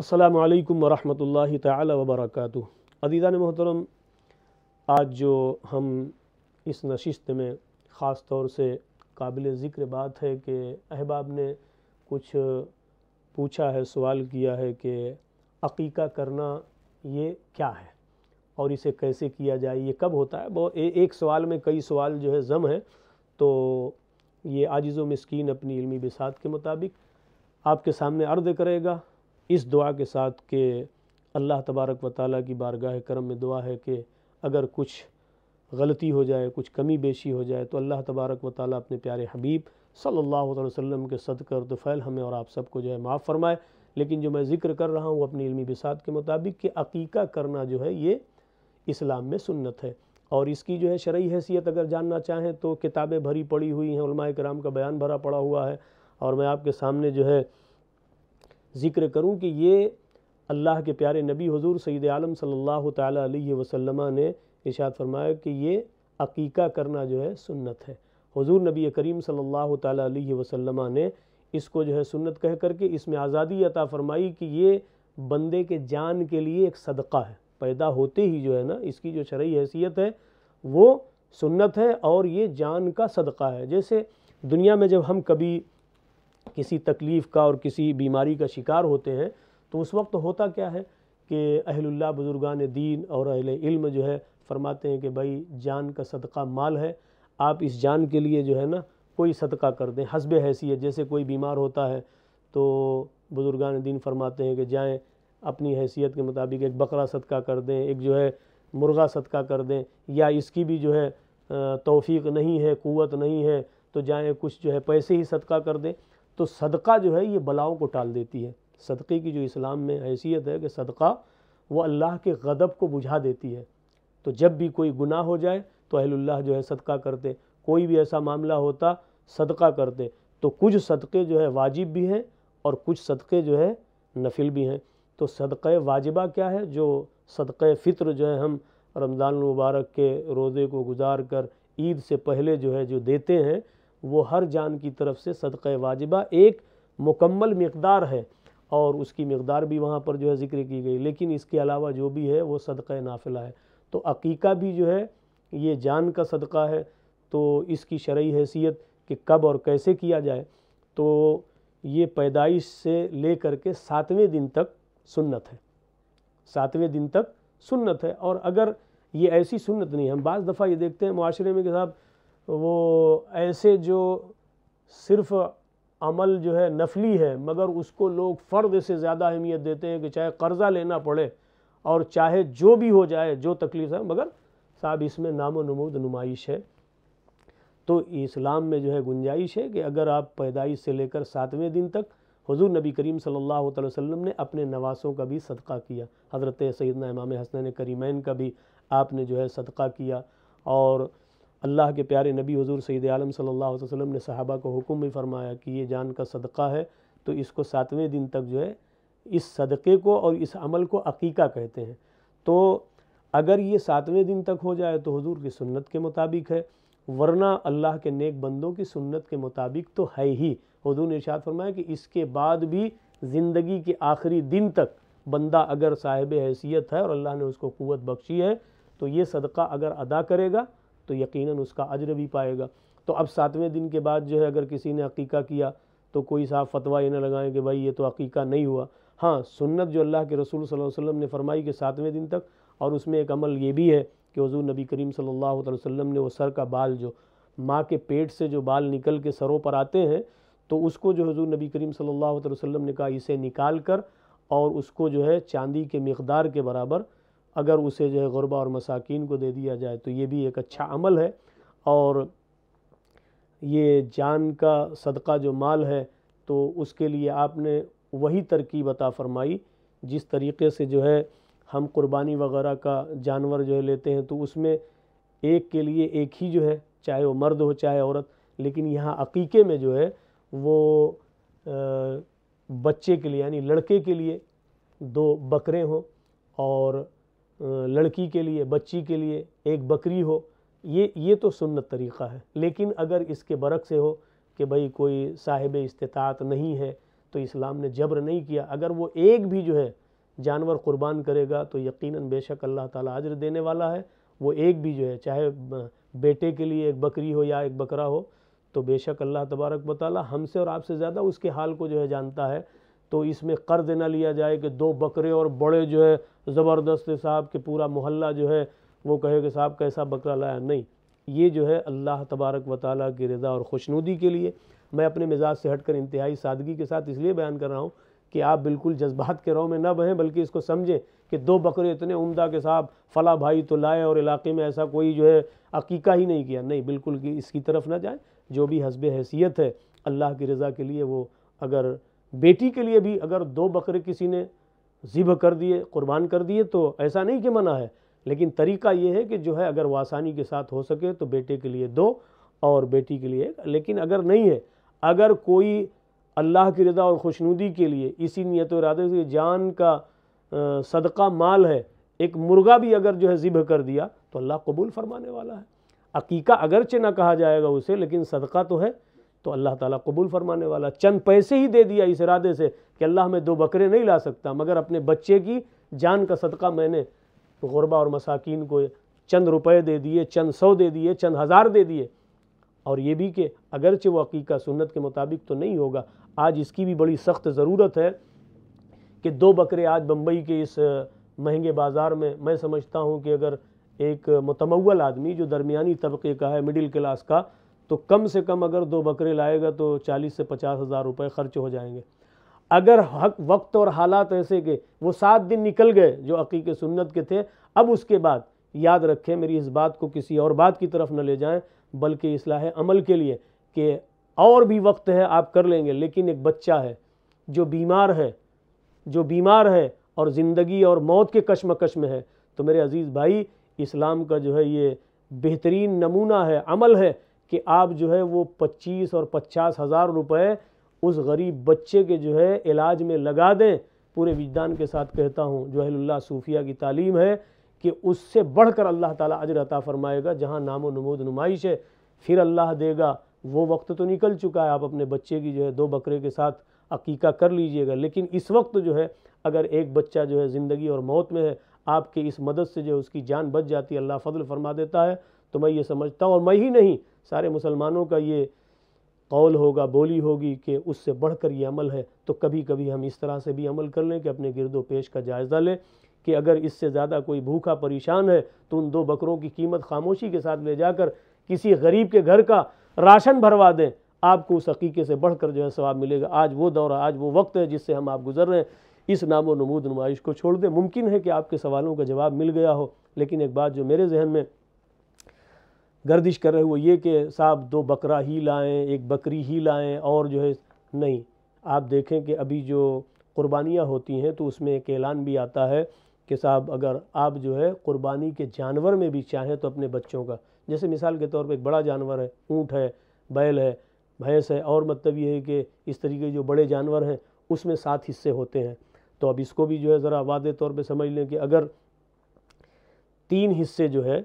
असलकम वरहमल तबरक ने मोहतरम आज जो हम इस नशिस्त में ख़ास तौर से काबिल ज़िक्र बात है कि अहबाब ने कुछ पूछा है सवाल किया है कि अकीका करना ये क्या है और इसे कैसे किया जाए ये कब होता है बहुत एक सवाल में कई सवाल जो है ज़म है तो ये आजिज़ मस्किन अपनी इल्मी बिसात के मुताबिक आपके सामने अर्द करेगा इस दुआ के साथ के अल्लाह तबारक व ताली की बारगाह करम में दुआ है कि अगर कुछ गलती हो जाए कुछ कमी बेशी हो जाए तो अल्लाह तबारक व ताली अपने प्यारे हबीब सल्ला वसम वसल्लम के सदकर तो फ़ैल हमें और आप सबको जो है माफ़ फरमाए लेकिन जो मैं ज़िक्र कर रहा हूँ वो अपनी इलमी बिसात के मुताबिक कि अकीका करना जो है ये इस्लाम में सुन्नत है और इसकी जो है शरय हैसियत अगर जानना चाहें तो किताबें भरी पड़ी हुई हैं कराम का बयान भरा पड़ा हुआ है और मैं आपके सामने जो है ज़िक्र करूँ कि ये अल्लाह के प्यारे नबी हजूर सईद आलम सल्ला तै वसम ने इशाद फरमाया कि ये अकीका करना जो है सुन्नत है हजूर नबी करीम सल्लल्लाहु अलैहि ने इसको जो है सुन्नत कह करके इसमें आज़ादी अता फरमाई कि ये बंदे के जान के लिए एक सदका है पैदा होते ही जो है ना इसकी जो शरय हैसियत है वो सुन्नत है और ये जान का सदका है जैसे दुनिया में जब हम कभी किसी तकलीफ़ का और किसी बीमारी का शिकार होते हैं तो उस वक्त होता क्या है कि अहलुल्ला बुज़ुर्गान दीन और अहल इल्म जो है फरमाते हैं कि भाई जान का सदका माल है आप इस जान के लिए जो है ना कोई सदका कर दें हसब हैसियत जैसे कोई बीमार होता है तो बुज़ुर्गान दीन फरमाते हैं कि जाएँ अपनी हैसियत के मुताबिक एक बकरा सदका कर दें एक जो है मुर्गा सदका कर दें या इसकी भी जो है तोफ़ी नहीं है क़वत नहीं है तो जाएँ कुछ जो है पैसे ही सदका कर दें तो सदका जो है ये बलाओं को टाल देती है सदक़े की जो इस्लाम में हैसियत है कि सदका वो अल्लाह के गदब को बुझा देती है तो जब भी कोई गुनाह हो जाए तो अहलुल्लाह जो है सदका करते कोई भी ऐसा मामला होता सदका करते तो कुछ सदक़े जो है वाजिब भी हैं और कुछ सदक़े जो है नफिल भी हैं तो सदक़े वाजिबा क्या है जो सदक़े फ़ित्र जो है हम रमज़ान मुबारक के रोज़े को गुजार कर ईद से पहले जो है जो देते हैं वो हर जान की तरफ से सदक़ वाजिबा एक मुकम्मल मकदार है और उसकी मकदार भी वहाँ पर जो है ज़िक्र की गई लेकिन इसके अलावा जो भी है वो सदक़ नाफिला है तो अकीका भी जो है ये जान का सदका है तो इसकी शर्य हैसियत कि कब और कैसे किया जाए तो ये पैदाइश से ले कर के सातवें दिन तक सुन्नत है सातवें दिन तक सुन्नत है और अगर ये ऐसी सुन्नत नहीं हम बज़ दफ़ा ये देखते हैं माशरे में कि साहब तो वो ऐसे जो सिर्फ अमल जो है नफली है मगर उसको लोग फ़र्द से ज़्यादा अहमियत देते हैं कि चाहे कर्ज़ा लेना पड़े और चाहे जो भी हो जाए जो तकलीफ़ है मगर साहब इसमें नामो नमूद नुमाइश है तो इस्लाम में जो है गुंजाइश है कि अगर आप पैदाइश से लेकर सातवें दिन तक हजूर नबी करीम सल्लल्लाहु अलैहि वसल्लम ने अपने नवासों का भी सदका किया हज़रत सैदना इमाम हसन करीमैन का भी आपने जो है सदका किया और अल्लाह के प्यारे नबी हजूर सैद आलम सल्ला वसम ने साहबा को हुक्म भी फरमाया कि ये जान का सदका है तो इसको सातवें दिन तक जो है इस सदक़े को और इस अमल को अकीका कहते हैं तो अगर ये सातवें दिन तक हो जाए तो हजूर की सुन्नत के मुताबिक है वरना अल्लाह के नेक बंदों की सुन्नत के मुताबिक तो है ही हजू ने इशाद फरमाया कि इसके बाद भी ज़िंदगी के आखिरी दिन तक बंदा अगर साहिब हैसियत है और अल्लाह ने उसको क़वत बख्शी है तो ये सदका अगर अदा करेगा तो यकीनन उसका अजर भी पाएगा तो अब सातवें दिन के बाद जो है अगर किसी ने अकीका किया तो कोई साहब फतवा ये ना लगाएं कि भाई ये तो अकीका नहीं हुआ हाँ सुन्नत जो अल्लाह के रसूल सल्लल्लाहु अलैहि वसल्लम ने फरमाई कि सातवें दिन तक और उसमें एक अमल ये भी है कि हज़ू नबी करीम सल्लल्लाहु अलैहि वसल्लम ने वो सर का बाल जो माँ के पेट से जो बाल निकल के सरों पर आते हैं तो उसको जो हज़ू नबी करीम सल्लल्लाहु अलैहि वसल्लम ने कहा इसे निकाल कर और उसको जो है चांदी के मकदार के बराबर अगर उसे जो है गुरबा और मसाकिन को दे दिया जाए तो ये भी एक अच्छा अमल है और ये जान का सदका जो माल है तो उसके लिए आपने वही तरकीब अता फ़रमाई जिस तरीके से जो है हम कुर्बानी वगैरह का जानवर जो है लेते हैं तो उसमें एक के लिए एक ही जो है चाहे वो मर्द हो चाहे औरत लेकिन यहाँ अकीके में जो है वो बच्चे के लिए यानी लड़के के लिए दो बकरे हों और लड़की के लिए बच्ची के लिए एक बकरी हो ये ये तो सुन्नत तरीक़ा है लेकिन अगर इसके बरक से हो कि भाई कोई साहिब इस्तात नहीं है तो इस्लाम ने जबर नहीं किया अगर वो एक भी जो है जानवर क़ुरबान करेगा तो यकीनन बेशक अल्लाह ताला अजर देने वाला है वो एक भी जो है चाहे बेटे के लिए एक बकरी हो या एक बकरा हो तो बेशक अल्लाह तबारक बताला हमसे और आपसे ज़्यादा उसके हाल को जो है जानता है तो इसमें कर्ज ना लिया जाए कि दो बकरे और बड़े जो है ज़बरदस्त साहब के पूरा मोहल्ला जो है वो कहे कि साहब कैसा बकरा लाया नहीं ये जो है अल्लाह तबारक व ताली की रज़ा और खुशनुदी के लिए मैं अपने मिजाज से हट कर इंतहाई सादगी के साथ इसलिए बयान कर रहा हूँ कि आप बिल्कुल जज्बात के रो में ना बहें बल्कि इसको समझें कि दो बकरे इतने उम्दा के साहब फ़ला भाई तो लाए और इलाके में ऐसा कोई जो है अकीका ही नहीं किया नहीं बिल्कुल कि इसकी तरफ ना जाए जो भी हसब हैसियत है अल्लाह की रज़ा के लिए वो अगर बेटी के लिए भी अगर दो बकरे किसी ने ज़िब कर दिए कुर्बान कर दिए तो ऐसा नहीं कि मना है लेकिन तरीका ये है कि जो है अगर वह आसानी के साथ हो सके तो बेटे के लिए दो और बेटी के लिए एक लेकिन अगर नहीं है अगर कोई अल्लाह की रदा और खुशनुदी के लिए इसी नीयत इरादे से जान का आ, सदका माल है एक मुर्गा भी अगर जो है ज़िब कर दिया तो अल्लाह कबूल फरमाने वाला है अकीका अगरचे ना कहा जाएगा उसे लेकिन सदका तो है तो अल्लाह ताला कबूल फरमाने वाला चंद पैसे ही दे दिया इस इरादे से कि अल्लाह मैं दो बकरे नहीं ला सकता मगर अपने बच्चे की जान का सदका मैंने गुरबा और मसाकिन को चंद रुपए दे दिए चंद सौ दे दिए चंद हज़ार दे दिए और ये भी कि अगरचे वो अकीका सुन्नत के मुताबिक तो नहीं होगा आज इसकी भी बड़ी सख्त ज़रूरत है कि दो बकरे आज बम्बई के इस महंगे बाज़ार में मैं समझता हूँ कि अगर एक मतमल आदमी जो दरमिया तबके का है मिडिल क्लास का तो कम से कम अगर दो बकरे लाएगा तो चालीस से पचास हज़ार रुपये खर्च हो जाएंगे अगर हक वक्त और हालात ऐसे के वो सात दिन निकल गए जो अकीक सुन्नत के थे अब उसके बाद याद रखें मेरी इस बात को किसी और बात की तरफ न ले जाएं बल्कि इसलाह अमल के लिए कि और भी वक्त है आप कर लेंगे लेकिन एक बच्चा है जो बीमार है जो बीमार है और ज़िंदगी और मौत के कश्मकश में है तो मेरे अज़ीज़ भाई इस्लाम का जो है ये बेहतरीन नमूना है अमल है कि आप जो है वो पच्चीस और पचास हज़ार रुपये उस गरीब बच्चे के जो है इलाज में लगा दें पूरे विजदान के साथ कहता हूँ जो अहल्ला सूफिया की तालीम है कि उससे बढ़ कर अल्लाह ताला अजर अता फ़रमाएगा जहाँ नामो नमोद नुमाइश है फिर अल्लाह देगा वो वक्त तो निकल चुका है आप अपने बच्चे की जो है दो बकरे के साथ अकीका कर लीजिएगा लेकिन इस वक्त जो है अगर एक बच्चा जो है ज़िंदगी और मौत में है आपके इस मदद से जो है उसकी जान बच जाती है अल्लाह फजल फरमा देता है तो मैं ये समझता हूँ और मैं ही नहीं सारे मुसलमानों का ये कौल होगा बोली होगी कि उससे बढ़कर ये अमल है तो कभी कभी हम इस तरह से भी अमल कर लें कि अपने गिरदो पेश का जायज़ा लें कि अगर इससे ज़्यादा कोई भूखा परेशान है तो उन दो बकरों की कीमत खामोशी के साथ ले जाकर किसी गरीब के घर का राशन भरवा दें आपको उस हकीक़े से बढ़कर जो है सवाब मिलेगा आज वो दौर है आज वो वक्त है जिससे हम आप गुजर रहे हैं इस नामो नमूद नुमाइश को छोड़ दें मुमकिन है कि आपके सवालों का जवाब मिल गया हो लेकिन एक बात जो मेरे जहन में गर्दिश कर रहे वो ये कि साहब दो बकरा ही लाएं एक बकरी ही लाएं और जो है नहीं आप देखें कि अभी जो कुर्बानियाँ होती हैं तो उसमें एक ऐलान भी आता है कि साहब अगर आप जो है कुर्बानी के जानवर में भी चाहें तो अपने बच्चों का जैसे मिसाल के तौर पर एक बड़ा जानवर है ऊँट है बैल है भैंस है और मतलब ये है कि इस तरीके के जो बड़े जानवर हैं उसमें सात हिस्से होते हैं तो अब इसको भी जो है ज़रा वादे तौर पे समझ लें कि अगर तीन हिस्से जो है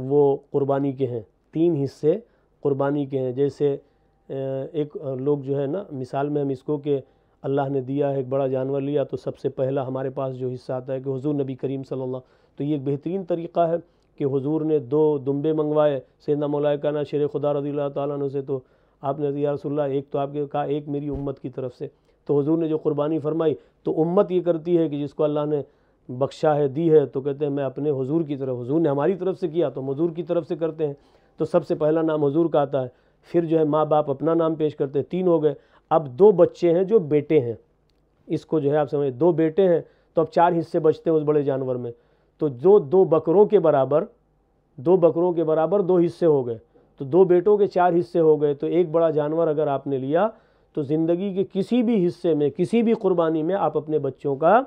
वो क़ुरबानी के हैं तीन हिस्से क़ुरबानी के हैं जैसे एक लोग जो है ना मिसाल में हम इसको कि अल्लाह ने दिया है एक बड़ा जानवर लिया तो सबसे पहला हमारे पास जो हिस्सा आता है कि हुजूर नबी करीम सल्लल्लाहु तो ये एक बेहतरीन तरीक़ा है कि हुजूर ने दो दुम्बे मंगवाए सैदा मौलाकाना शेर खुदा रदील तु से तो आपने या रसोल्ला एक तो आपके कहा एक मेरी उम्मत की तरफ से तो हुजूर ने जो कुर्बानी फरमाई तो उम्मत ये करती है कि जिसको अल्लाह ने बख्शा है दी है तो कहते हैं मैं अपने हुजूर की तरफ हुजूर ने हमारी तरफ से किया तो हम हुजूर की तरफ से करते हैं तो सबसे पहला नाम हुजूर का आता है फिर जो है माँ बाप अपना नाम पेश करते हैं तीन हो गए अब दो बच्चे हैं जो बेटे हैं इसको जो है आप समझ दो बेटे हैं तो अब चार हिस्से बचते हैं उस बड़े जानवर में तो जो दो बकरों के बराबर दो बकरों के बराबर दो हिस्से हो गए तो दो बेटों के चार हिस्से हो गए तो एक बड़ा जानवर अगर आपने लिया तो ज़िंदगी के किसी भी हिस्से में किसी भी कुर्बानी में आप अपने बच्चों का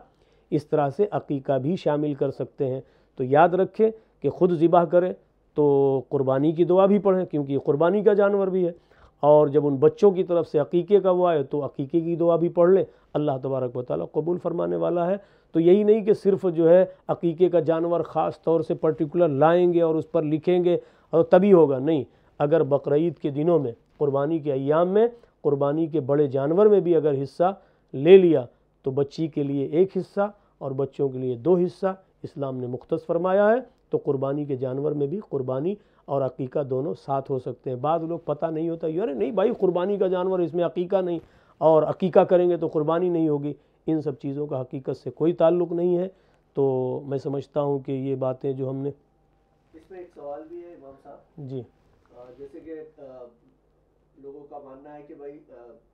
इस तरह से अकीका भी शामिल कर सकते हैं तो याद रखें कि ख़ुद ज़िबा करें तो क़ुरबानी की दुआ भी पढ़ें क्योंकि क़ुरबानी का जानवर भी है और जब उन बच्चों की तरफ से अकीके का वो आए तो अकीके की दुआ भी पढ़ लें अल्लाह तबारक वाली कबूल फरमाने वाला है तो यही नहीं कि सिर्फ जो है अकीके का जानवर ख़ास तौर से पर्टिकुलर लाएंगे और उस पर लिखेंगे और तभी होगा नहीं अगर बकर के दिनों में क़ुरबानी के अयाम में क़ुरबानी के बड़े जानवर में भी अगर हिस्सा ले लिया तो बच्ची के लिए एक हिस्सा और बच्चों के लिए दो हिस्सा इस्लाम ने मुख्त फरमाया है तो कुर्बानी के जानवर में भी कुर्बानी और अकीका दोनों साथ हो सकते हैं बाद लोग पता नहीं होता अरे नहीं भाई कुर्बानी का जानवर इसमें अकीका नहीं और अकीका करेंगे तो कुर्बानी नहीं होगी इन सब चीज़ों का हकीकत से कोई ताल्लुक नहीं है तो मैं समझता हूँ कि ये बातें जो हमने इसमें एक सवाल भी है इमाम साहब जी जैसे कि लोगों का मानना है कि भाई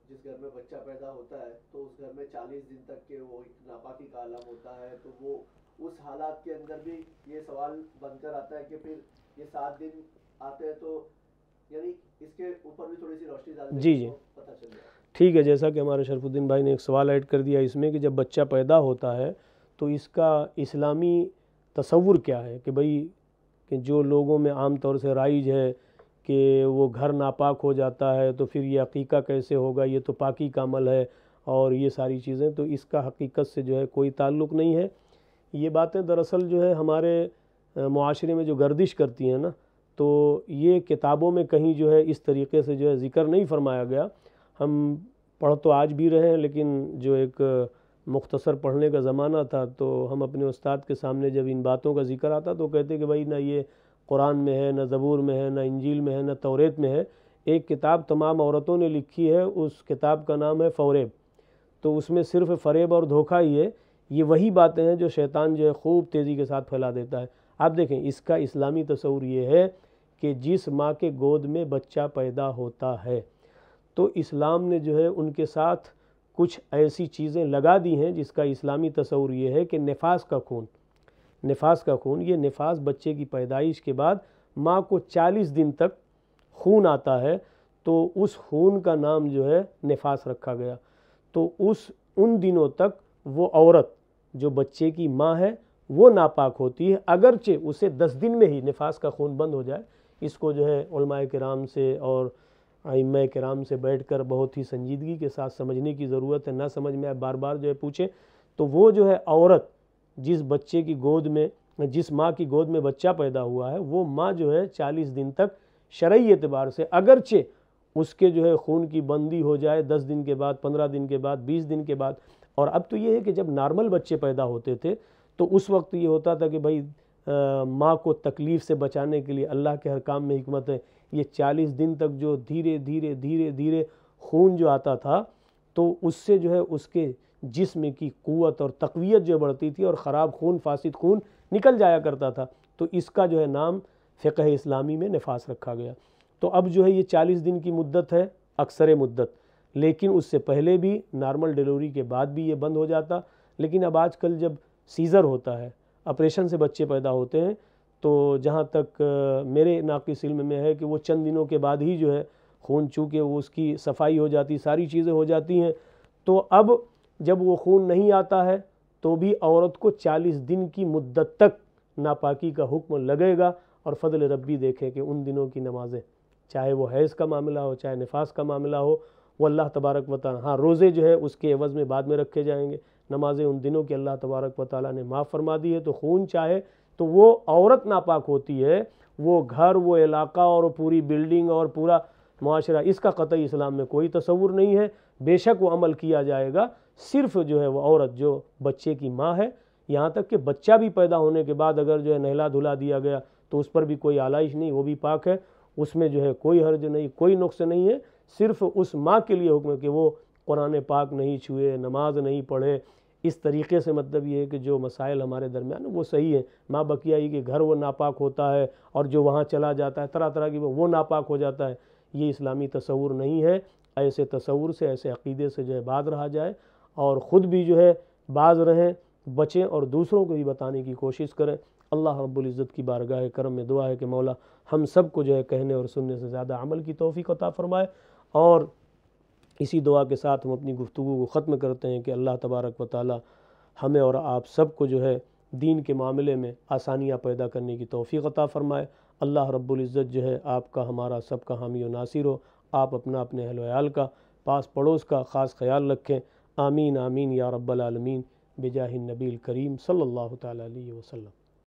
जिस घर में बच्चा पैदा होता है तो उस घर में चालीस दिन तक के वो एक नापाकी का आलम होता है तो वो उस हालात के अंदर भी ये सवाल बनकर आता है कि फिर ये सात दिन आते हैं तो यानी इसके ऊपर भी थोड़ी सी रोशनी डाल जी जी तो पता चल जाए ठीक है जैसा कि हमारे शरफुद्दीन भाई ने एक सवाल ऐड कर दिया इसमें कि जब बच्चा पैदा होता है तो इसका इस्लामी तस्वुर क्या है कि भाई कि जो लोगों में आम तौर से राइज है कि वो घर नापाक हो जाता है तो फिर ये अकीका कैसे होगा ये तो पाकी का अमल है और ये सारी चीज़ें तो इसका हकीकत से जो है कोई ताल्लुक़ नहीं है ये बातें दरअसल जो है हमारे माशरे में जो गर्दिश करती हैं ना तो ये किताबों में कहीं जो है इस तरीके से जो है ज़िक्र नहीं फरमाया गया हम पढ़ तो आज भी रहे हैं लेकिन जो एक मुख्तसर पढ़ने का ज़माना था तो हम अपने उस्ताद के सामने जब इन बातों का जिक्र आता तो कहते कि भाई ना ये कुरान में है न ज़बूर में है न इंजील में है न तौरेत में है एक किताब तमाम औरतों ने लिखी है उस किताब का नाम है फ़ौरेब तो उसमें सिर्फ फ़रेब और धोखा ही है ये वही बातें हैं जो शैतान जो है खूब तेज़ी के साथ फैला देता है आप देखें इसका इस्लामी तस्वूर ये है कि जिस माँ के गोद में बच्चा पैदा होता है तो इस्लाम ने जो है उनके साथ कुछ ऐसी चीज़ें लगा दी हैं जिसका इस्लामी तस्वूर ये है कि नफास का खून नफास का खून ये नफास बच्चे की पैदाइश के बाद माँ को 40 दिन तक खून आता है तो उस खून का नाम जो है नफास रखा गया तो उस उन दिनों तक वो औरत जो बच्चे की माँ है वो नापाक होती है अगरचे उसे दस दिन में ही नफास का खून बंद हो जाए इसको जो है कराम से और आइम कराम से बैठ कर बहुत ही संजीदगी के साथ समझने की ज़रूरत है ना समझ में आए बार बार जो है पूछें तो वो जो है औरत जिस बच्चे की गोद में जिस माँ की गोद में बच्चा पैदा हुआ है वो माँ जो है चालीस दिन तक शरय एतबार से अगरचे उसके जो है खून की बंदी हो जाए दस दिन के बाद पंद्रह दिन के बाद बीस दिन के बाद और अब तो ये है कि जब नॉर्मल बच्चे पैदा होते थे तो उस वक्त ये होता था कि भाई माँ को तकलीफ़ से बचाने के लिए अल्लाह के हर काम में हमत है ये चालीस दिन तक जो धीरे धीरे धीरे धीरे खून जो आता था तो उससे जो है उसके जिसम की क़वत और तकवीत जो बढ़ती थी और ख़राब खून फासद खून निकल जाया करता था तो इसका जो है नाम फ़िक़ इस्लामी में नफास रखा गया तो अब जो है ये चालीस दिन की मुद्दत है अक्सर मुद्दत लेकिन उससे पहले भी नॉर्मल डिलीवरी के बाद भी ये बंद हो जाता लेकिन अब आजकल जब सीज़र होता है ऑपरेशन से बच्चे पैदा होते हैं तो जहाँ तक मेरे नाकिस इल्म में है कि वो चंद दिनों के बाद ही जो है खून चूँकि वो उसकी सफाई हो जाती सारी चीज़ें हो जाती हैं तो अब जब वो खून नहीं आता है तो भी औरत को 40 दिन की मुद्दत तक नापाकी का हुक्म लगेगा और फजल रब्बी देखें कि उन दिनों की नमाज़ें चाहे वो हैज़ का मामला हो चाहे नफास का मामला हो वो अल्लाह तबारक वाली हाँ रोज़े जो है उसके एवज़ में बाद में रखे जाएंगे नमाज़ें उन दिनों की अल्लाह तबारक वाली ने माफ़ फरमा दी है तो खून चाहे तो वो औरत नापाक होती है वो घर वो इलाका और पूरी बिल्डिंग और पूरा माशरा इसका कतई इस्लाम में कोई तस्वूर नहीं है बेशक वो अमल किया जाएगा सिर्फ जो है वो औरत जो बच्चे की माँ है यहाँ तक कि बच्चा भी पैदा होने के बाद अगर जो है नहला धुला दिया गया तो उस पर भी कोई आलाइश नहीं वो भी पाक है उसमें जो है कोई हर्ज नहीं कोई नुक्स नहीं है सिर्फ उस माँ के लिए हुक्म कि वो कुरान पाक नहीं छुए नमाज नहीं पढ़े इस तरीके से मतलब ये है कि जो मसाइल हमारे दरमियान वो सही है माँ बकिया के कि घर वो नापाक होता है और जो वहाँ चला जाता है तरह तरह की वो नापाक हो जाता है ये इस्लामी तस्वूर नहीं है ऐसे तस्वूर से ऐसे अकीदे से जो है बाद रहा जाए और ख़ुद भी जो है बाज रहें बचें और दूसरों को भी बताने की कोशिश करें अल्लाह रब्ज़त की बारगाह करम में दुआ है कि मौला हम सब को जो है कहने और सुनने से ज़्यादा अमल की तोफ़ी अता फ़रमाए और इसी दुआ के साथ हम अपनी गुफ्तु को ख़त्म करते हैं कि अल्लाह तबारक व ताली हमें और आप सब को जो है दीन के मामले में आसानियाँ पैदा करने की तोफ़ी अता फ़रमाए अल्लाह रब्ज़त जो है आपका हमारा सबका हामी व नासिर हो आप अपना अपने अहल का पास पड़ोस का ख़ास ख्याल रखें आमीन आमीन या रब्बल आलमीन बिजाह नबील करीम सल्लल्लाहु अलैहि वसल्लम